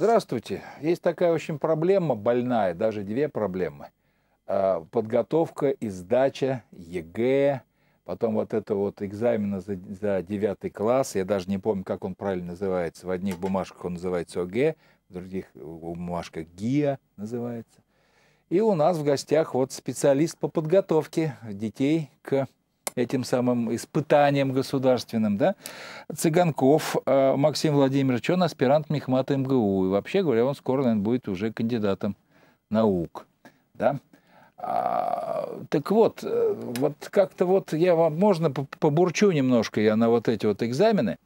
Здравствуйте. Есть такая очень проблема больная, даже две проблемы. А, подготовка и сдача ЕГЭ, потом вот это вот экзамена за, за 9 класс, я даже не помню, как он правильно называется. В одних бумажках он называется ОГЭ, в других бумажках ГИА называется. И у нас в гостях вот специалист по подготовке детей к этим самым испытанием государственным, да, Цыганков э, Максим Владимирович, он аспирант Мехмата МГУ, и вообще говоря, он скоро, наверное, будет уже кандидатом наук, да. А, так вот, э, вот как-то вот я вам, можно побурчу немножко я на вот эти вот экзамены,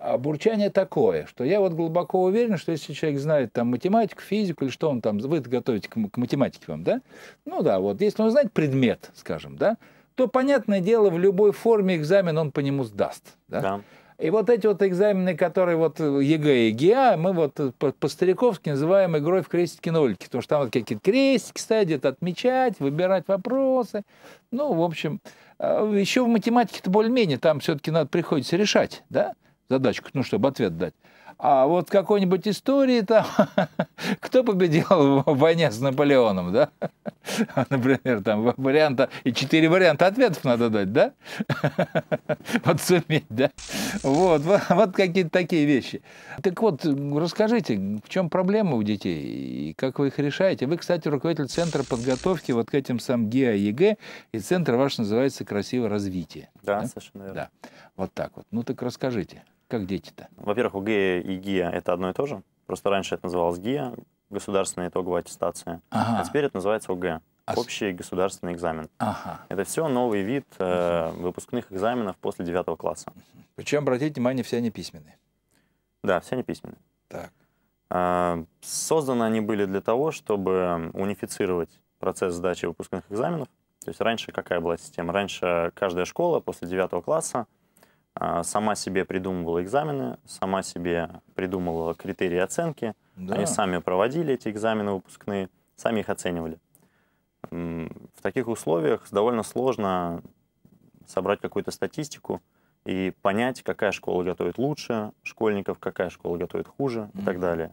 а бурчание такое, что я вот глубоко уверен, что если человек знает там математику, физику или что он там, вы готовите к, к математике вам, да? Ну да, вот если он знает предмет, скажем, да, то, понятное дело, в любой форме экзамен он по нему сдаст. Да? Да. И вот эти вот экзамены, которые вот ЕГЭ и ГИА, мы вот по-стариковски называем игрой в крестики-нолики, потому что там вот какие-то крестики стоят, отмечать, выбирать вопросы. Ну, в общем, а, еще в математике-то более-менее, там все-таки надо приходится решать, да, задачку, ну, чтобы ответ дать. А вот какой-нибудь истории там, кто победил в войне с Наполеоном, да? Например, там варианта, и четыре варианта ответов надо дать, да? Вот суметь, да? Вот, вот, какие-то такие вещи. Так вот, расскажите, в чем проблема у детей и как вы их решаете? Вы, кстати, руководитель Центра подготовки вот к этим сам ГИА ЕГЭ, и центр ваш называется «Красивое развитие». Да, да? совершенно верно. Да. Вот так вот. Ну так расскажите как дети-то? Во-первых, УГЭ и ГИА – это одно и то же. Просто раньше это называлось ГИА, государственная итоговая аттестация. Ага. А теперь это называется ОГЭ, а... общий государственный экзамен. Ага. Это все новый вид э, выпускных экзаменов после 9 класса. Причем, обратите внимание, все они письменные. Да, все они письменные. Так. Э, созданы они были для того, чтобы унифицировать процесс сдачи выпускных экзаменов. То есть раньше какая была система? Раньше каждая школа после 9 класса а, сама себе придумывала экзамены, сама себе придумывала критерии оценки. Да. Они сами проводили эти экзамены выпускные, сами их оценивали. В таких условиях довольно сложно собрать какую-то статистику и понять, какая школа готовит лучше школьников, какая школа готовит хуже mm -hmm. и так далее.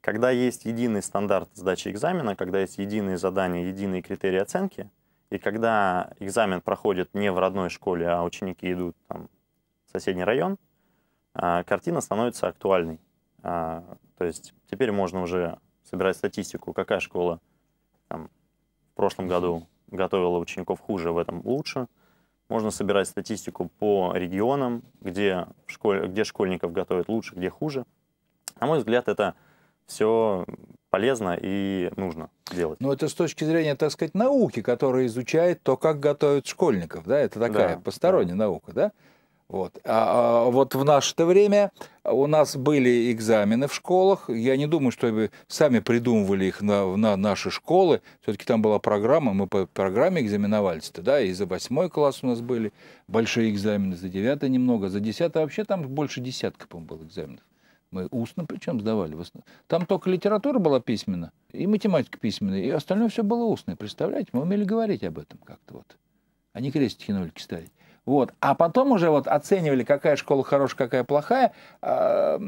Когда есть единый стандарт сдачи экзамена, когда есть единые задания, единые критерии оценки, и когда экзамен проходит не в родной школе, а ученики идут там, соседний район, а, картина становится актуальной. А, то есть теперь можно уже собирать статистику, какая школа там, в прошлом году готовила учеников хуже, в этом лучше. Можно собирать статистику по регионам, где, школь, где школьников готовят лучше, где хуже. На мой взгляд, это все полезно и нужно делать. Ну, это с точки зрения, так сказать, науки, которая изучает то, как готовят школьников, да, это такая да, посторонняя да. наука, да? Вот. А, а вот в наше-то время у нас были экзамены в школах. Я не думаю, что вы сами придумывали их на, на наши школы. Все-таки там была программа, мы по программе экзаменовались-то, да, и за восьмой класс у нас были большие экзамены, за девятый немного, за десятый вообще там больше десятка, по-моему, было экзаменов. Мы устно причем сдавали. Там только литература была письменна, и математика письменная, и остальное все было устное. Представляете, мы умели говорить об этом как-то вот. Они а крестики нольки ставить. Вот. А потом уже вот оценивали, какая школа хорошая, какая плохая, а,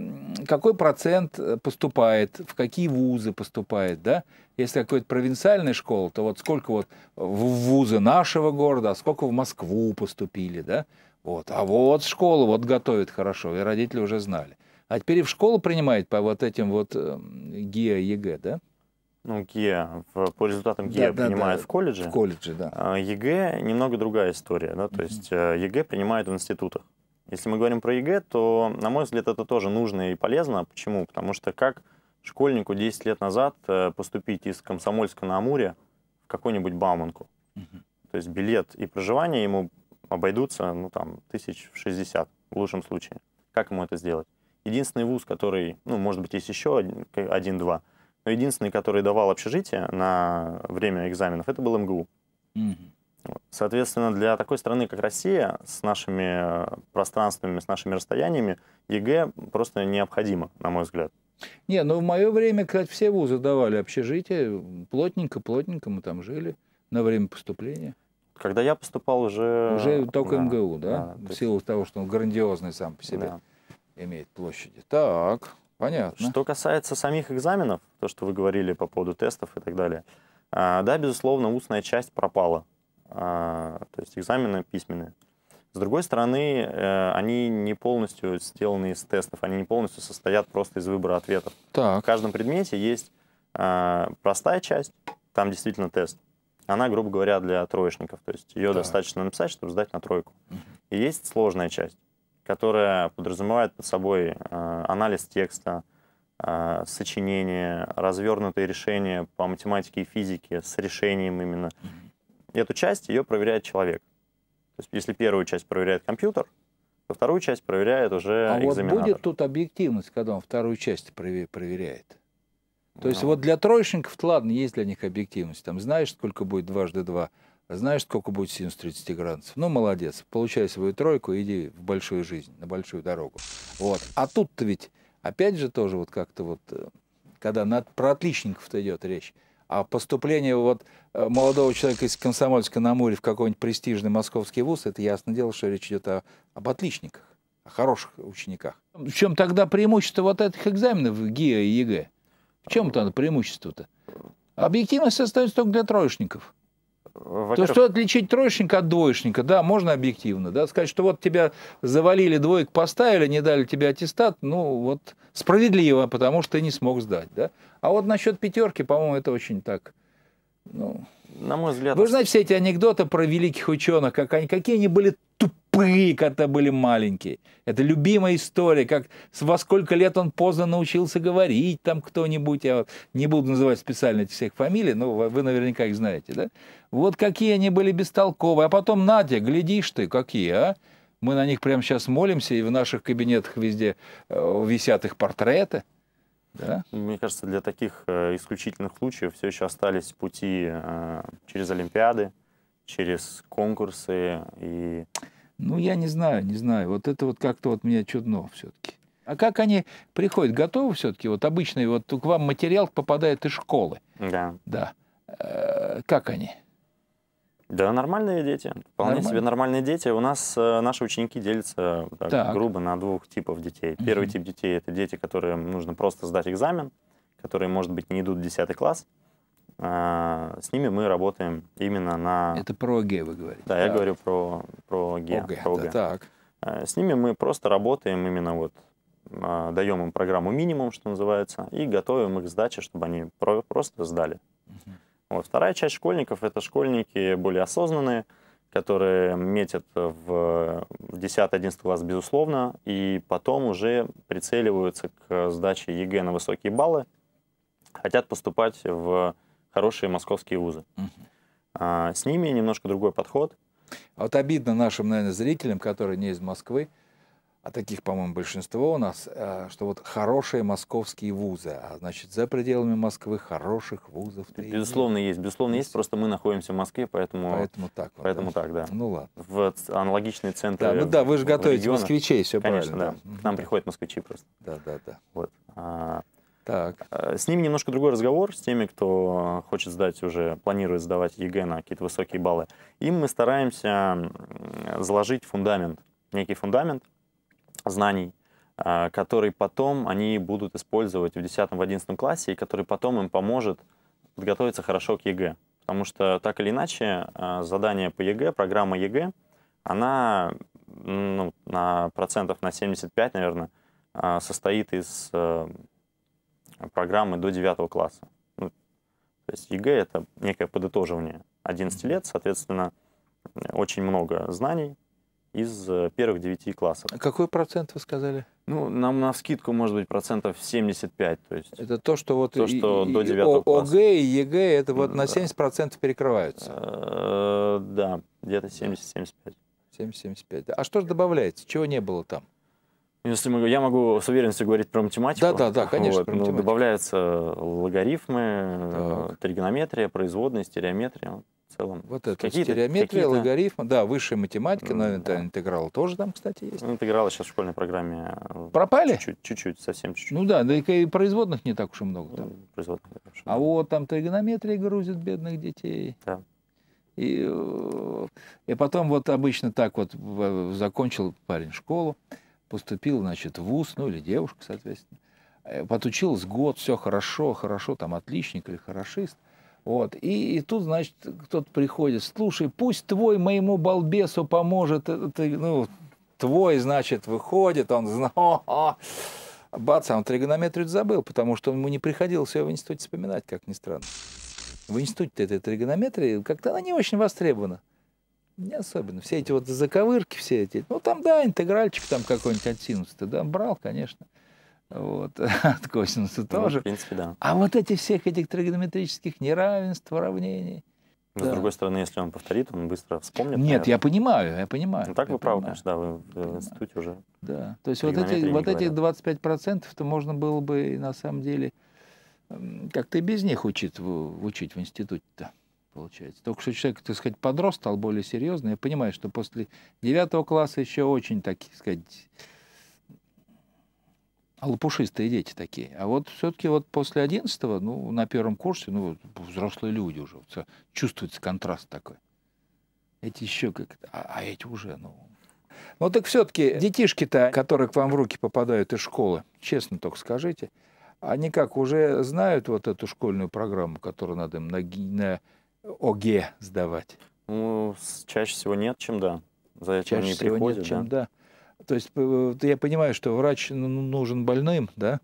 какой процент э, поступает, в какие вузы поступает, да? Если какая то провинциальная школа, то вот сколько вот в вузы нашего города, а сколько в Москву поступили, да? Вот. А вот школа вот готовит хорошо, и родители уже знали. А теперь и в школу принимают по вот этим вот эм, ГИА, ЕГЭ, да? ну, ГИА, по результатам ГИА да, принимают да, да, в колледже. В колледже, да. А, ЕГЭ немного другая история, да, то есть а, ЕГЭ принимают в институтах. Если мы говорим про ЕГЭ, то, на мой взгляд, это тоже нужно и полезно. Почему? Потому что как школьнику 10 лет назад э, поступить из Комсомольска на Амуре в какую-нибудь Бауманку? То есть билет и проживание ему обойдутся, ну, там, тысяч в 60 в лучшем случае. Как ему это сделать? Единственный вуз, который, ну, может быть, есть еще один-два, один, но единственный, который давал общежитие на время экзаменов, это был МГУ. Соответственно, для такой страны, как Россия, с нашими э, пространствами, с нашими расстояниями, ЕГЭ просто необходимо, на мой взгляд. Не, ну в мое время, кстати, все вузы давали общежитие, плотненько-плотненько мы там жили на время поступления. Когда я поступал уже... Уже только да, МГУ, да? да в силу есть... того, что он грандиозный сам по себе да. имеет площади. Так, Понятно. Что касается самих экзаменов, то, что вы говорили по поводу тестов и так далее, а, да, безусловно, устная часть пропала, а, то есть экзамены письменные. С другой стороны, э, они не полностью сделаны из тестов, они не полностью состоят просто из выбора ответов. Так. В каждом предмете есть а, простая часть, там действительно тест. Она, грубо говоря, для троечников, то есть ее так. достаточно написать, чтобы сдать на тройку. И есть сложная часть которая подразумевает под собой э, анализ текста, э, сочинение, развернутые решения по математике и физике с решением именно. Эту часть ее проверяет человек. То есть если первую часть проверяет компьютер, то вторую часть проверяет уже а экзаменатор. вот будет тут объективность, когда он вторую часть проверяет? То есть ну. вот для троечников, ладно, есть для них объективность. Там знаешь, сколько будет дважды два – знаешь, сколько будет синус 30 градусов? Ну, молодец, получай свою тройку, иди в большую жизнь, на большую дорогу. Вот. А тут-то ведь, опять же, тоже вот как-то вот, э, когда над, про отличников-то идет речь, а поступление вот э, молодого человека из Комсомольска на Амуре в какой-нибудь престижный московский вуз, это ясно дело, что речь идет о, об отличниках, о хороших учениках. В чем тогда преимущество вот этих экзаменов ГИА и ЕГЭ? В чем то преимущество-то? Объективность остается только для троечников. То, что отличить троечника от двоечника, да, можно объективно, да, сказать, что вот тебя завалили, двоек поставили, не дали тебе аттестат, ну, вот, справедливо, потому что ты не смог сдать, да. А вот насчет пятерки, по-моему, это очень так, ну, на мой взгляд... Вы знаете все эти анекдоты про великих ученых, как они, какие они были тупые, когда были маленькие. Это любимая история, как во сколько лет он поздно научился говорить там кто-нибудь. Я не буду называть специально этих всех фамилий, но вы наверняка их знаете, да? Вот какие они были бестолковые. А потом, Надя, глядишь ты, какие, а? Мы на них прямо сейчас молимся, и в наших кабинетах везде э, висят их портреты. Да? Мне кажется, для таких э, исключительных случаев все еще остались пути э, через Олимпиады, через конкурсы и... Ну, я не знаю, не знаю. Вот это вот как-то вот мне чудно все-таки. А как они приходят? Готовы все-таки? Вот обычный, вот к вам материал попадает из школы. Да. Да. Э, как они? Да, нормальные дети. Вполне Нормально. себе нормальные дети. У нас э, наши ученики делятся так, так. грубо на двух типов детей. Угу. Первый тип детей это дети, которым нужно просто сдать экзамен, которые, может быть, не идут в 10 класс. Э, с ними мы работаем именно на... Это про ГЕ вы говорите. Да, так. я говорю про, про ГЕ. ОГЭ, про ОГЭ. Да, так. Э, с ними мы просто работаем именно вот а, даем им программу минимум, что называется, и готовим их к сдаче, чтобы они про просто сдали. Вот. Вторая часть школьников – это школьники более осознанные, которые метят в 10-11 класс, безусловно, и потом уже прицеливаются к сдаче ЕГЭ на высокие баллы, хотят поступать в хорошие московские вузы. Угу. А, с ними немножко другой подход. А вот обидно нашим, наверное, зрителям, которые не из Москвы, а таких, по-моему, большинство у нас, э, что вот хорошие московские вузы, а значит, за пределами Москвы хороших вузов. Безусловно, есть. есть. Безусловно, есть. есть, просто мы находимся в Москве, поэтому... Поэтому так. Вот, поэтому да. так, да. Ну ладно. В аналогичные центры Да, ну да, вы же готовите регионах. москвичей, все Конечно, правильно. да. да. К нам приходят москвичи просто. Да, да, да. Вот. А, так. А, с ними немножко другой разговор, с теми, кто хочет сдать уже, планирует сдавать ЕГЭ на какие-то высокие баллы. Им мы стараемся заложить фундамент, некий фундамент, знаний, а, которые потом они будут использовать в 10-11 классе, и который потом им поможет подготовиться хорошо к ЕГЭ. Потому что так или иначе а, задание по ЕГЭ, программа ЕГЭ, она ну, на процентов на 75, наверное, а, состоит из э, программы до 9 класса. Ну, то есть ЕГЭ — это некое подытоживание 11 лет, соответственно, очень много знаний, из э, первых девяти классов. Какой процент вы сказали? Ну, нам на скидку может быть процентов 75. То есть это то, что вот то, что и, до 9 класса. ОГЭ и ЕГЭ, это вот да. на 70% перекрываются. Э, да, где-то 70-75. 70-75. А что же добавляется? Чего не было там? Ну, если мы, я могу с уверенностью говорить про математику. Да, да, да, конечно. Вот, ну, добавляются логарифмы, так. тригонометрия, производные, стереометрия в целом. Вот это какие стереометрия, какие логарифмы, да, высшая математика, но да. интеграл тоже там, кстати, есть. Ну, интегралы сейчас в школьной программе... Э, Пропали? Чуть-чуть, совсем чуть-чуть. Ну да, да и производных не так уж и много там. Ну, производных не так уж и много. А вот там тригонометрия грузит бедных детей. Да. И, э, и потом вот обычно так вот э, закончил парень школу, поступил, значит, в ВУЗ, ну или девушка, соответственно. Потучилась год, все хорошо, хорошо, там отличник или хорошист – вот. И, и тут, значит, кто-то приходит, слушай, пусть твой моему балбесу поможет, э, ты, ну, твой, значит, выходит, он знал, бац, он тригонометрию забыл, потому что ему не приходилось ее в институте вспоминать, как ни странно. В институте этой тригонометрии как-то она не очень востребована. Не особенно. Все эти вот заковырки, все эти. Ну, там, да, интегральчик там какой-нибудь от да, брал, конечно вот, от косинуса ну, тоже. В принципе, да. А вот эти всех этих тригонометрических неравенств, уравнений. Но, да. С другой стороны, если он повторит, он быстро вспомнит. Нет, наверное. я понимаю, я понимаю. Ну, так я вы правы, конечно, да, вы в э, институте уже. Да, то есть вот, эти, вот говорят. этих 25% то можно было бы на самом деле как-то и без них учить, учить в институте-то получается. Только что человек, так сказать, подрос, стал более серьезный. Я понимаю, что после девятого класса еще очень, так сказать, а лопушистые дети такие. А вот все-таки вот после 11 ну, на первом курсе, ну, взрослые люди уже, чувствуется контраст такой. Эти еще как а, а эти уже, ну... Ну так все-таки детишки-то, которые к вам в руки попадают из школы, честно только скажите, они как, уже знают вот эту школьную программу, которую надо им на, на ОГЕ сдавать? Ну, чаще всего нет, чем да. Зачем чаще они всего приходят, нет, да? чем да. То есть э, я понимаю, что врач нужен больным, да?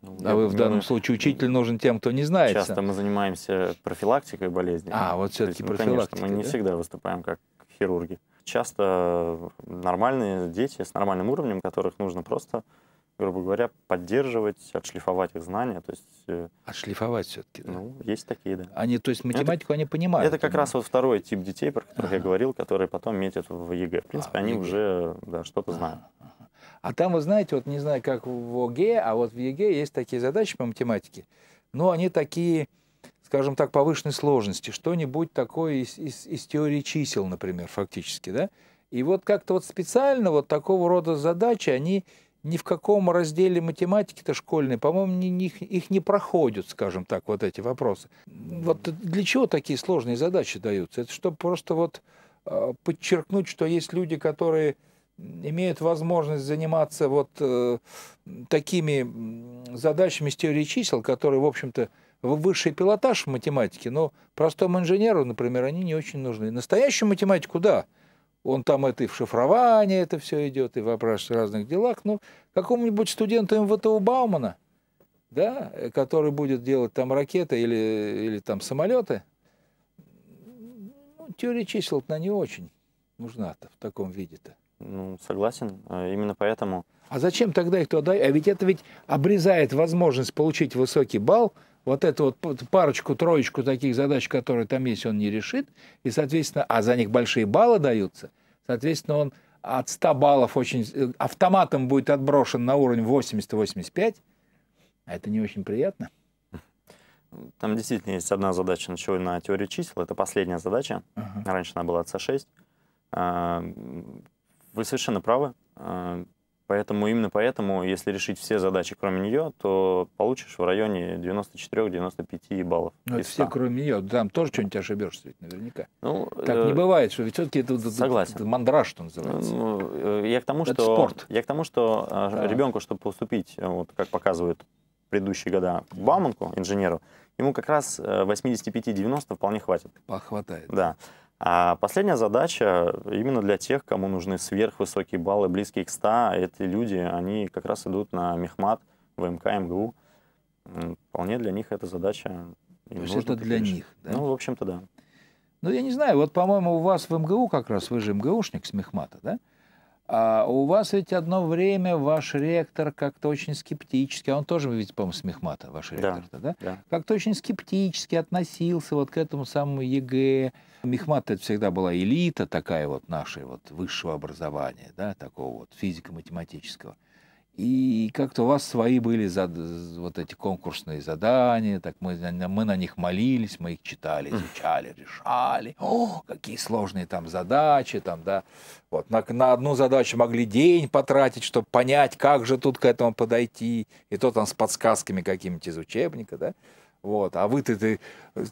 Ну, а вы в данном случае учитель нужен тем, кто не знает. Часто мы занимаемся профилактикой болезни. А, вот все-таки ну, профилактика. Конечно, мы не да? всегда выступаем как хирурги. Часто нормальные дети с нормальным уровнем, которых нужно просто грубо говоря, поддерживать, отшлифовать их знания. То есть, э, отшлифовать все-таки, да? Ну, есть такие, да. Они, то есть математику это, они понимают? Это как понимают. раз вот второй тип детей, про которых ага. я говорил, которые потом метят в ЕГЭ. В а, принципе, а, они ЕГЭ. уже да, что-то ага. знают. А там, вы знаете, вот не знаю, как в ОГЭ, а вот в ЕГЭ есть такие задачи по математике, но они такие, скажем так, повышенной сложности. Что-нибудь такое из, из, из теории чисел, например, фактически, да? И вот как-то вот специально вот такого рода задачи, они ни в каком разделе математики-то школьной, по-моему, их, их не проходят, скажем так, вот эти вопросы. Вот для чего такие сложные задачи даются? Это чтобы просто вот а, подчеркнуть, что есть люди, которые имеют возможность заниматься вот э, такими задачами с теории чисел, которые, в общем-то, высший пилотаж в математике, но простому инженеру, например, они не очень нужны. Настоящую математику, да, он там это и в шифровании это все идет, и в разных делах. Но ну, какому-нибудь студенту МВТУ Баумана, да, который будет делать там ракеты или, или там самолеты, ну, теория чисел на не очень нужна-то в таком виде-то. Ну, согласен, а именно поэтому. А зачем тогда их туда? А ведь это ведь обрезает возможность получить высокий балл, вот эту вот парочку, троечку таких задач, которые там есть, он не решит, и, соответственно, а за них большие баллы даются, соответственно, он от 100 баллов очень э, автоматом будет отброшен на уровень 80-85, а это не очень приятно. Там действительно есть одна задача, начала на теории чисел, это последняя задача, uh-huh. раньше она была с 6 а, Вы совершенно правы, а, Поэтому именно поэтому, если решить все задачи, кроме нее, то получишь в районе 94-95 баллов. Ну, все, кроме нее. Там тоже что-нибудь ошибешься, ведь наверняка. Ну, так э... не бывает, что ведь все-таки это, это мандраж, что называется. Ну, э, я к тому, это что, спорт. Я к тому, что э, да. ребенку, чтобы поступить, э, вот как показывают предыдущие года, в Бауманку, инженеру, ему как раз 85-90 вполне хватит. Похватает. Да. А последняя задача именно для тех, кому нужны сверхвысокие баллы, близкие к 100. Эти люди, они как раз идут на мехмат, ВМК, МГУ. Вполне для них эта задача. То есть это для них, да? Ну, в общем-то, да. Ну, я не знаю, вот, по-моему, у вас в МГУ как раз, вы же МГУшник с мехмата, да? А у вас ведь одно время ваш ректор как-то очень скептически, а он тоже, ведь, по-моему, с Мехмата, ваш ректор да? да? да. Как-то очень скептически относился вот к этому самому ЕГЭ. Мехмат это всегда была элита такая вот нашей вот высшего образования, да, такого вот физико-математического. И как-то у вас свои были зад... вот эти конкурсные задания, так мы, мы на них молились, мы их читали, изучали, решали. О, какие сложные там задачи, там, да. Вот, на, на одну задачу могли день потратить, чтобы понять, как же тут к этому подойти. И то там с подсказками какими-то из учебника, да. Вот, а вы-то ты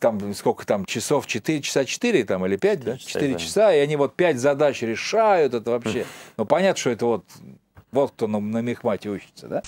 там сколько там часов, 4 часа 4 там или 5, 4 да? 4 часа, да. часа, и они вот 5 задач решают, это вообще. Ну понятно, что это вот вот кто на мехмате учится, да?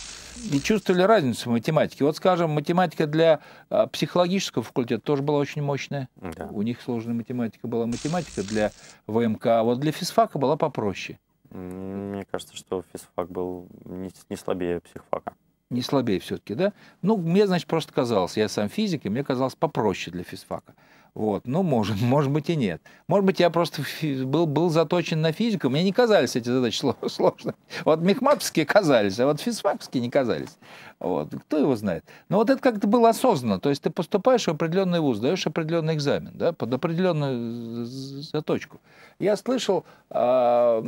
И чувствовали разницу в математике. Вот, скажем, математика для а, психологического факультета тоже была очень мощная. Да. У них сложная математика была математика для ВМК, а вот для физфака была попроще. Мне кажется, что физфак был не, не слабее психфака. Не слабее все-таки, да? Ну, мне, значит, просто казалось, я сам физик, и мне казалось попроще для физфака. Вот. Ну, может, может быть и нет. Может быть, я просто был, был заточен на физику. Мне не казались эти задачи сложными. Вот мехматовские казались, а вот физфаковские не казались. Вот. Кто его знает? Но вот это как-то было осознанно. То есть ты поступаешь в определенный вуз, даешь определенный экзамен, да, под определенную заточку. Я слышал, а,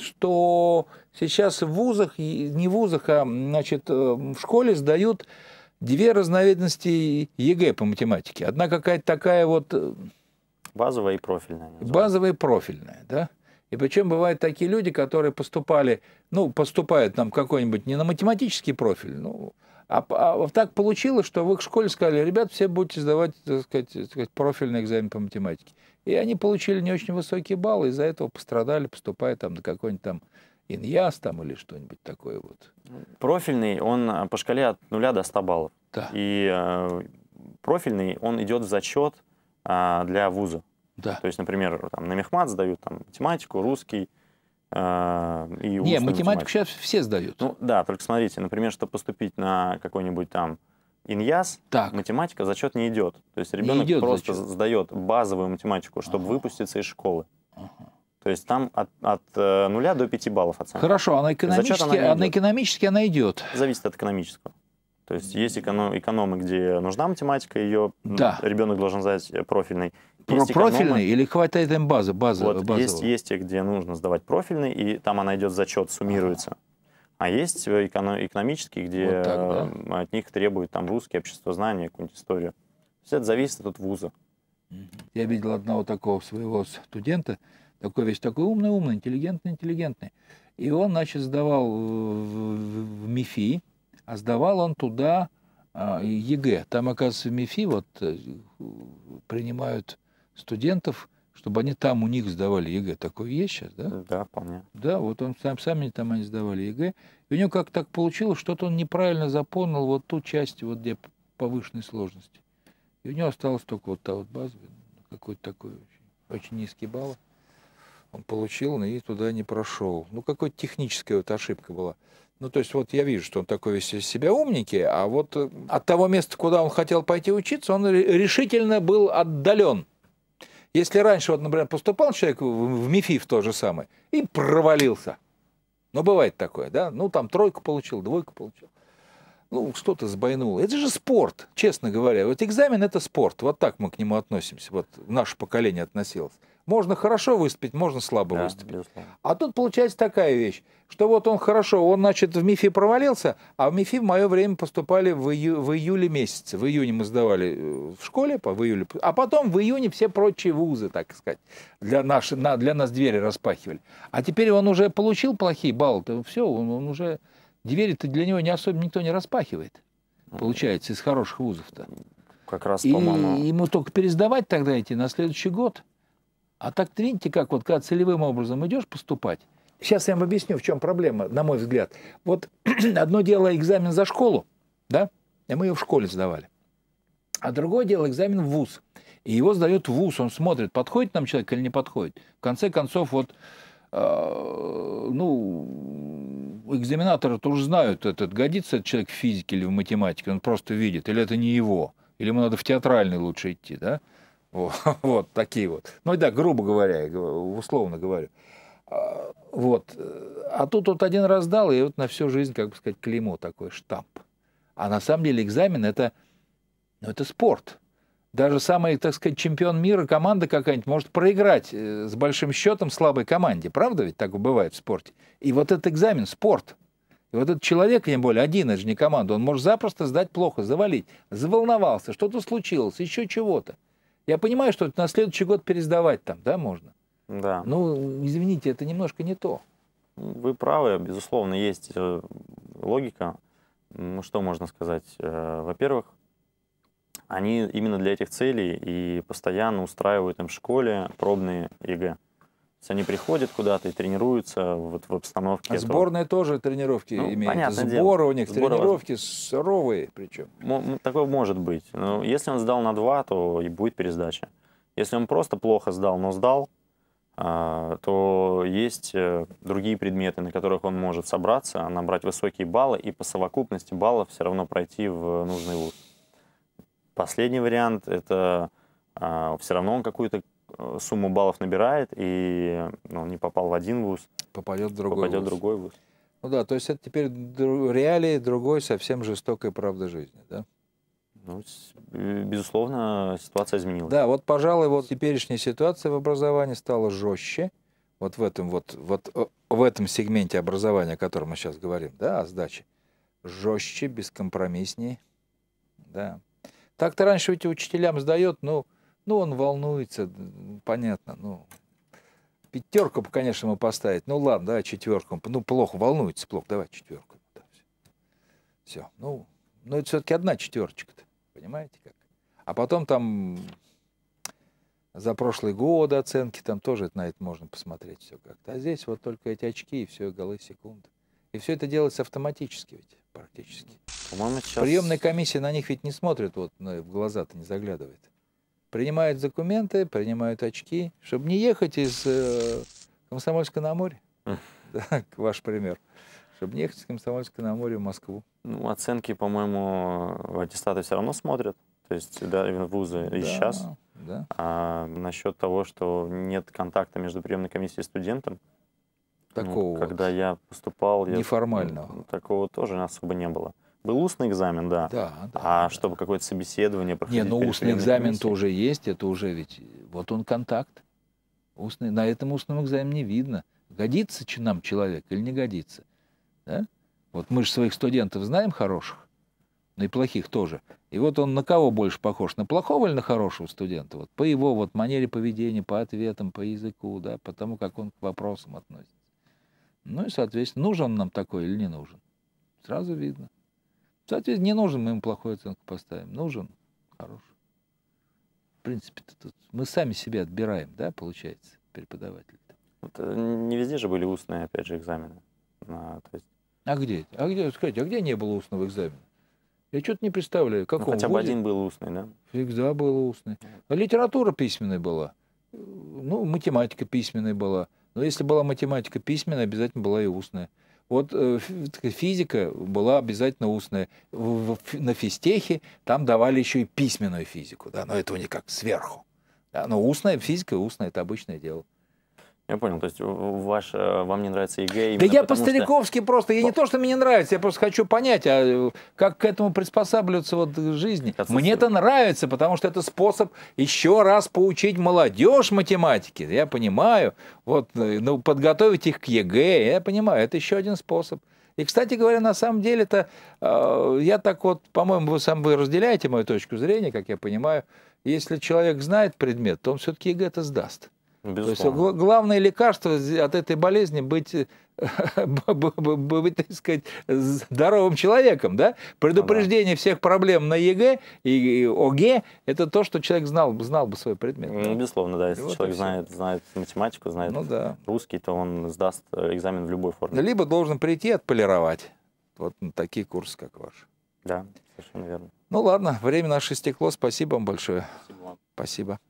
что сейчас в вузах, не в вузах, а значит, э, в школе сдают две разновидности ЕГЭ по математике. Одна какая-то такая вот... Э, базовая и профильная. Базовая и профильная, да. И причем бывают такие люди, которые поступали, ну, поступают там какой-нибудь не на математический профиль, ну, а, а так получилось, что в их школе сказали, ребят, все будете сдавать, так сказать, так сказать, профильный экзамен по математике. И они получили не очень высокие баллы, из-за этого пострадали, поступая там на какой-нибудь там иньяс там или что-нибудь такое вот. Профильный, он а, по шкале от 0 до 100 баллов. Да. И э, профильный, он идет в зачет э, для вуза. Да. То есть, например, там, на Мехмат сдают там, математику, русский, э, и Не, математику математика. сейчас все сдают. Ну да, только смотрите, например, чтобы поступить на какой-нибудь там иньяс, так. математика зачет не идет. То есть ребенок идет просто зачет. сдает базовую математику, чтобы ага. выпуститься из школы. Ага. То есть там от, от 0 э, до 5 баллов оценка. Хорошо, а на экономически, она, идет. на экономически она идет? Зависит от экономического. То есть есть эконом, экономы, где нужна математика, ее да. ребенок должен знать э, профильный. Про профильный или хватает им базы? базы вот, базового. есть, есть те, где нужно сдавать профильный, и там она идет зачет, суммируется. А есть э, эконом, экономические, где вот так, да. от них требуют там русский, общество знания, какую-нибудь историю. Все это зависит от вуза. Я видел одного такого своего студента, такой весь такой умный-умный, интеллигентный-интеллигентный. И он, значит, сдавал в, в МИФИ, а сдавал он туда а, ЕГЭ. Там, оказывается, в МИФИ вот э, принимают студентов, чтобы они там у них сдавали ЕГЭ. Такое есть сейчас, да? Да, помню. Да, вот он сам, сами там они сдавали ЕГЭ. И у него как так получилось, что-то он неправильно запомнил вот ту часть, вот где повышенной сложности. И у него осталось только вот та вот базовая, какой-то такой очень, очень низкий балл он получил но и туда не прошел. Ну, какая-то техническая вот ошибка была. Ну, то есть вот я вижу, что он такой весь из себя умники, а вот э, от того места, куда он хотел пойти учиться, он решительно был отдален. Если раньше, вот, например, поступал человек в в то же самое и провалился. Ну, бывает такое, да? Ну, там тройку получил, двойку получил. Ну, что-то сбойнуло. Это же спорт, честно говоря. Вот экзамен – это спорт. Вот так мы к нему относимся. Вот наше поколение относилось. Можно хорошо выступить, можно слабо да, выступить. Безусловно. А тут получается такая вещь, что вот он хорошо, он, значит, в МИФИ провалился, а в МИФИ в мое время поступали в, ию, в июле месяце. В июне мы сдавали э, в школе, в июле, а потом в июне все прочие вузы, так сказать, для, наши, на, для нас двери распахивали. А теперь он уже получил плохие баллы, то все, он, он уже... Двери-то для него не особо никто не распахивает, получается, из хороших вузов-то. Как раз, И ему только пересдавать тогда идти на следующий год. А так-то видите, как вот, когда целевым образом идешь поступать, Сейчас я вам объясню, в чем проблема, на мой взгляд. Вот одно дело экзамен за школу, да, и мы ее в школе сдавали. А другое дело экзамен в ВУЗ. И его сдает ВУЗ, он смотрит, подходит нам человек или не подходит. В конце концов, вот, э, ну, экзаменаторы тоже знают, этот, годится этот человек в физике или в математике, он просто видит, или это не его, или ему надо в театральный лучше идти, да. Вот такие вот. Ну да, грубо говоря, условно говорю. А, вот. Э, а тут вот один раз дал, и вот на всю жизнь, как бы сказать, клеймо такой, штамп. А на самом деле экзамен это, ну, это спорт. Даже самый, так сказать, чемпион мира, команда какая-нибудь может проиграть э, с большим счетом слабой команде. Правда ведь так бывает в спорте? И вот этот экзамен – спорт. И вот этот человек, тем более, один, это же не команда, он может запросто сдать плохо, завалить. Заволновался, что-то случилось, еще чего-то. Я понимаю, что на следующий год пересдавать там, да, можно. Да. Ну, извините, это немножко не то. Вы правы, безусловно, есть э, логика. Ну, что можно сказать? Э, во-первых, они именно для этих целей и постоянно устраивают им в школе пробные ЕГЭ они приходят куда-то и тренируются вот в обстановке. А этого. тоже тренировки ну, имеет. Сборы дело. у них, Сборы тренировки вас... суровые причем. М такое может быть. Но если он сдал на 2, то и будет пересдача. Если он просто плохо сдал, но сдал, а, то есть э, другие предметы, на которых он может собраться, а набрать высокие баллы и по совокупности баллов все равно пройти в нужный вуз. Последний вариант – это а, все равно он какую-то Э, сумму баллов набирает, и он ну, не попал в один вуз, попадет в другой, попадет вуз. другой вуз. Ну да, то есть это теперь реалии другой, совсем жестокой правды жизни, да? Ну, э, безусловно, ситуация изменилась. Да, вот, пожалуй, вот теперешняя ситуация в образовании стала жестче. Вот в этом вот, вот э, в этом сегменте образования, о котором мы сейчас говорим, да, о сдаче, жестче, бескомпромисснее, да. Так-то раньше эти учителям сдает, ну, ну, он волнуется, понятно, ну, пятерку, конечно, ему поставить. Ну, ладно, да, четверку. Ну, плохо, волнуется плохо, давай четверку. Да, все. все. Ну, ну, это все-таки одна четверочка-то, понимаете как? А потом там за прошлые годы оценки, там тоже на это можно посмотреть все как-то. А здесь вот только эти очки и все, голы секунды. И все это делается автоматически ведь, практически. по Сейчас... Приемная комиссия на них ведь не смотрит, вот ну, в глаза-то не заглядывает принимают документы, принимают очки, чтобы не ехать из э, Комсомольска на море, да, ваш пример, чтобы не ехать из Комсомольска на море в Москву. Ну, оценки, по-моему, аттестаты все равно смотрят, то есть да, вузы и да, сейчас. Да. А насчет того, что нет контакта между приемной комиссией и студентом, ну, Такого ну, вот. Когда я поступал... Неформального. такого тоже особо не было. Был устный экзамен, да. да, да а да. чтобы какое-то собеседование проходить. Не, ну устный экзамен тоже есть, это уже ведь вот он контакт. Устный, на этом устном экзамене видно, годится нам человек или не годится. Да? Вот мы же своих студентов знаем хороших, но ну и плохих тоже. И вот он на кого больше похож, на плохого или на хорошего студента? Вот по его вот манере поведения, по ответам, по языку, да, по тому, как он к вопросам относится. Ну и, соответственно, нужен нам такой или не нужен. Сразу видно. Соответственно, не нужен мы ему плохую оценку поставим, нужен хороший. В принципе, тут мы сами себе отбираем, да, получается, преподаватель. Вот, э, не везде же были устные, опять же, экзамены. А, то есть... а где? А где, скажите, а где не было устного экзамена? Я что-то не представляю, каком. Ну, хотя бы один был устный, да? Всегда был устный. А литература письменная была. Ну, математика письменная была. Но если была математика письменная, обязательно была и устная. Вот э, физика была обязательно устная. На физтехе там давали еще и письменную физику, да, но этого никак сверху. Да, но устная физика, устная, это обычное дело. Я понял, то есть ваш, вам не нравится ЕГЭ Да я по-стариковски что... просто, я не то, что мне нравится, я просто хочу понять, а э, как к этому приспосабливаться вот к жизни. Мне это нравится, потому что это способ еще раз поучить молодежь математике, я понимаю, вот, э, ну, подготовить их к ЕГЭ, я понимаю, это еще один способ. И, кстати говоря, на самом деле это, э, а, я так вот, по-моему, вы сам вы разделяете мою точку зрения, как я понимаю, если человек знает предмет, то он все-таки ЕГЭ это сдаст. Безусловно. То есть главное лекарство от этой болезни быть, быть так сказать, здоровым человеком. Да? Предупреждение да. всех проблем на ЕГЭ и ОГЭ – это то, что человек знал, знал бы свой предмет. Ну, да? безусловно, да. Если вот человек знает, знает математику, знает ну, да. русский, то он сдаст экзамен в любой форме. Либо должен прийти отполировать. Вот на такие курсы, как ваш. Да, совершенно верно. Ну ладно, время наше стекло. Спасибо вам большое. Спасибо. Вам. Спасибо.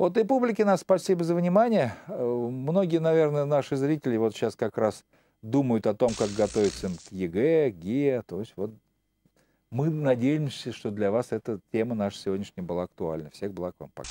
Вот и публике нас спасибо за внимание. Э, многие, наверное, наши зрители вот сейчас как раз думают о том, как готовиться к ЕГЭ, ГИА. То есть вот мы надеемся, что для вас эта тема наша сегодняшняя была актуальна. Всех благ вам. Пока.